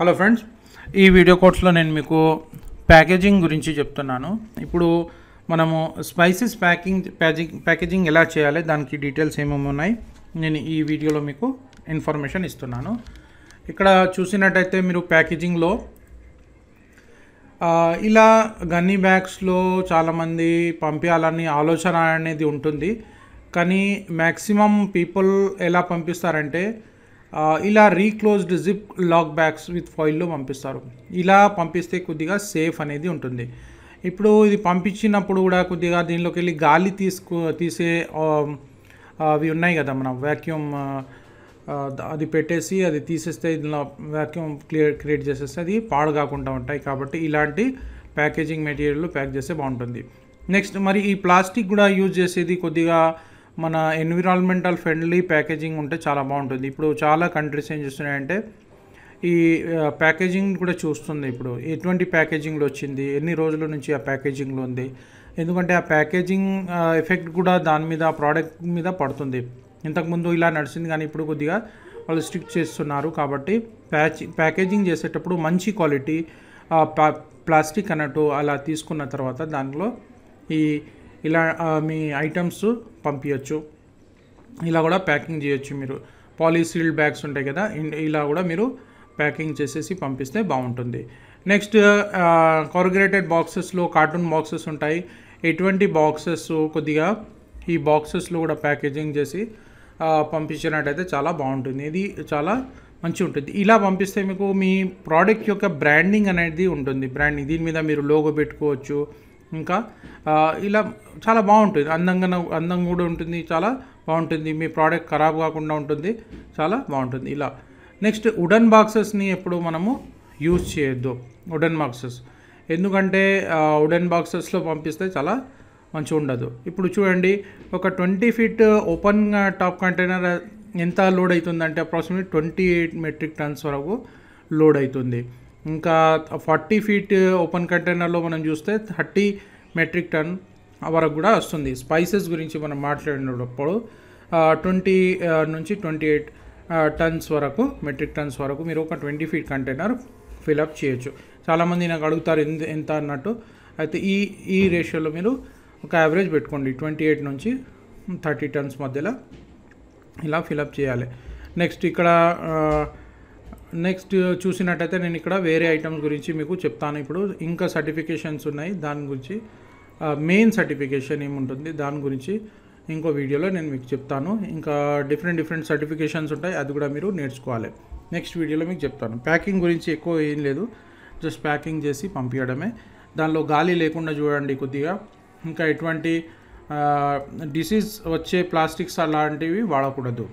hello friends ఈ video కోర్స్లో నేను మీకు ప్యాకేజింగ్ గురించి చెప్తున్నాను ఇప్పుడు మనము స్పైసెస్ ప్యాకింగ్ ప్యాకేజింగ్ ఎలా చేయాలి దానికి డీటెయిల్స్ ఏమేమి ఉన్నాయి నేను ఈ వీడియోలో మీకు ఇన్ఫర్మేషన్ ఇస్తున్నాను ఇక్కడ చూసినట్టయితే మీరు ప్యాకేజింగ్లో ఇలా గన్నీ బ్యాగ్స్లో చాలామంది పంపించాలని ఆలోచన అనేది ఉంటుంది కానీ మ్యాక్సిమం పీపుల్ ఎలా పంపిస్తారంటే ఇలా reclosed zip lock bags with ఫాయిల్లో పంపిస్తారు ఇలా పంపిస్తే కొద్దిగా సేఫ్ అనేది ఉంటుంది ఇప్పుడు ఇది పంపించినప్పుడు కూడా కొద్దిగా దీనిలోకి వెళ్ళి గాలి తీసుకు తీసే అవి ఉన్నాయి కదా మనం వ్యాక్యూమ్ అది పెట్టేసి అది తీసేస్తే దీనిలో వ్యాక్యూమ్ క్లియర్ క్రియేట్ చేసేస్తే అది పాడు కాకుండా ఉంటాయి కాబట్టి ఇలాంటి ప్యాకేజింగ్ మెటీరియల్ ప్యాక్ చేస్తే బాగుంటుంది నెక్స్ట్ మరి ఈ ప్లాస్టిక్ కూడా యూజ్ చేసేది కొద్దిగా మన ఎన్విరాన్మెంటల్ ఫ్రెండ్లీ ప్యాకేజింగ్ ఉంటే చాలా బాగుంటుంది ఇప్పుడు చాలా కంట్రీస్ ఏం చేస్తున్నాయంటే ఈ ప్యాకేజింగ్ కూడా చూస్తుంది ఇప్పుడు ఎటువంటి ప్యాకేజింగ్లో వచ్చింది ఎన్ని రోజుల నుంచి ఆ ప్యాకేజింగ్లో ఉంది ఎందుకంటే ఆ ప్యాకేజింగ్ ఎఫెక్ట్ కూడా దాని మీద ప్రోడక్ట్ మీద పడుతుంది ఇంతకుముందు ఇలా నడిచింది కానీ ఇప్పుడు కొద్దిగా వాళ్ళు స్ట్రిక్ట్ చేస్తున్నారు కాబట్టి ప్యాచ్ ప్యాకేజింగ్ చేసేటప్పుడు మంచి క్వాలిటీ ప్లాస్టిక్ అన్నట్టు అలా తీసుకున్న తర్వాత దాంట్లో ఈ ఇలా మీ ఐటమ్స్ పంపించచ్చు ఇలా కూడా ప్యాకింగ్ చేయొచ్చు మీరు పాలిసీల్డ్ బ్యాగ్స్ ఉంటాయి కదా ఇలా కూడా మీరు ప్యాకింగ్ చేసేసి పంపిస్తే బాగుంటుంది నెక్స్ట్ కార్గరేటెడ్ బాక్సెస్లో కార్టూన్ బాక్సెస్ ఉంటాయి ఎటువంటి బాక్సెస్ కొద్దిగా ఈ బాక్సెస్లో కూడా ప్యాకేజింగ్ చేసి పంపించినట్టయితే చాలా బాగుంటుంది ఇది చాలా మంచి ఉంటుంది ఇలా పంపిస్తే మీకు మీ ప్రోడక్ట్ యొక్క బ్రాండింగ్ అనేది ఉంటుంది బ్రాండింగ్ దీని మీద మీరు లోగో పెట్టుకోవచ్చు ఇంకా ఇలా చాలా బాగుంటుంది అందంగా అందంగా కూడా ఉంటుంది చాలా బాగుంటుంది మీ ప్రోడక్ట్ ఖరాబ్ కాకుండా ఉంటుంది చాలా బాగుంటుంది ఇలా నెక్స్ట్ వుడన్ బాక్సెస్ని ఎప్పుడు మనము యూజ్ చేయొద్దు వుడెన్ బాక్సెస్ ఎందుకంటే వుడెన్ బాక్సెస్లో పంపిస్తే చాలా మంచిగా ఉండదు ఇప్పుడు చూడండి ఒక twenty feet open top container ఎంత లోడ్ అవుతుందంటే approximate twenty eight metric tons వరకు లోడ్ అవుతుంది ఇంకా ఫార్టీ ఫీట్ ఓపెన్ కంటైనర్లో మనం చూస్తే థర్టీ మెట్రిక్ టన్ వరకు కూడా వస్తుంది స్పైసెస్ గురించి మనం మాట్లాడినప్పుడు ట్వంటీ నుంచి ట్వంటీ ఎయిట్ టన్స్ వరకు మెట్రిక్ టన్స్ వరకు మీరు ఒక ట్వంటీ ఫీట్ కంటైనర్ ఫిలప్ చేయొచ్చు చాలామంది నాకు అడుగుతారు ఎంత ఎంత అన్నట్టు అయితే ఈ ఈ రేషియోలో మీరు ఒక యావరేజ్ పెట్టుకోండి ట్వంటీ ఎయిట్ నుంచి థర్టీ టన్స్ మధ్యలో ఇలా ఫిలప్ చేయాలి నెక్స్ట్ ఇక్కడ నెక్స్ట్ చూసినట్టయితే నేను ఇక్కడ వేరే ఐటమ్స్ గురించి మీకు చెప్తాను ఇప్పుడు ఇంకా సర్టిఫికేషన్స్ ఉన్నాయి దాని గురించి మెయిన్ సర్టిఫికేషన్ ఏముంటుంది దాని గురించి ఇంకో వీడియోలో నేను మీకు చెప్తాను ఇంకా డిఫరెంట్ డిఫరెంట్ సర్టిఫికేషన్స్ ఉంటాయి అది కూడా మీరు నేర్చుకోవాలి నెక్స్ట్ వీడియోలో మీకు చెప్తాను ప్యాకింగ్ గురించి ఎక్కువ ఏం లేదు జస్ట్ ప్యాకింగ్ చేసి పంపించడమే దానిలో గాలి లేకుండా చూడండి కొద్దిగా ఇంకా ఎటువంటి డిసీజ్ వచ్చే ప్లాస్టిక్స్ అలాంటివి వాడకూడదు